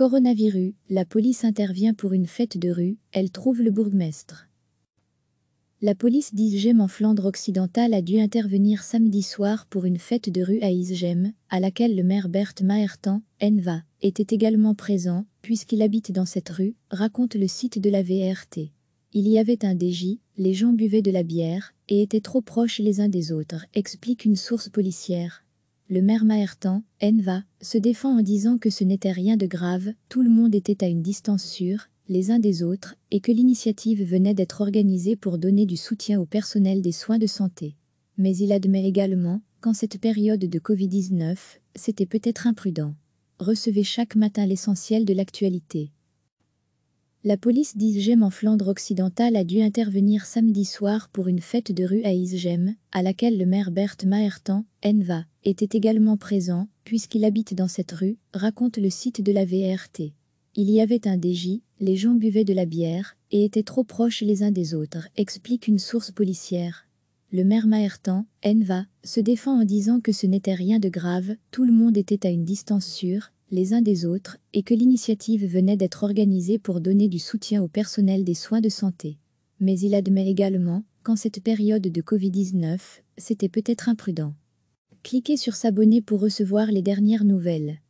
Coronavirus, la police intervient pour une fête de rue, elle trouve le bourgmestre. La police d'Isgem en Flandre occidentale a dû intervenir samedi soir pour une fête de rue à Isgem, à laquelle le maire Bert Maertan, Enva, était également présent, puisqu'il habite dans cette rue, raconte le site de la VRT. Il y avait un déj, les gens buvaient de la bière et étaient trop proches les uns des autres, explique une source policière. Le maire Maertan, Enva, se défend en disant que ce n'était rien de grave, tout le monde était à une distance sûre, les uns des autres, et que l'initiative venait d'être organisée pour donner du soutien au personnel des soins de santé. Mais il admet également qu'en cette période de Covid-19, c'était peut-être imprudent. Recevez chaque matin l'essentiel de l'actualité. La police d'Isgem en Flandre occidentale a dû intervenir samedi soir pour une fête de rue à Isgem, à laquelle le maire Bert Maertan, Enva, était également présent, puisqu'il habite dans cette rue, raconte le site de la VRT. Il y avait un DJ, les gens buvaient de la bière et étaient trop proches les uns des autres, explique une source policière. Le maire Maertan, Enva, se défend en disant que ce n'était rien de grave, tout le monde était à une distance sûre, les uns des autres et que l'initiative venait d'être organisée pour donner du soutien au personnel des soins de santé. Mais il admet également qu'en cette période de Covid-19, c'était peut-être imprudent. Cliquez sur s'abonner pour recevoir les dernières nouvelles.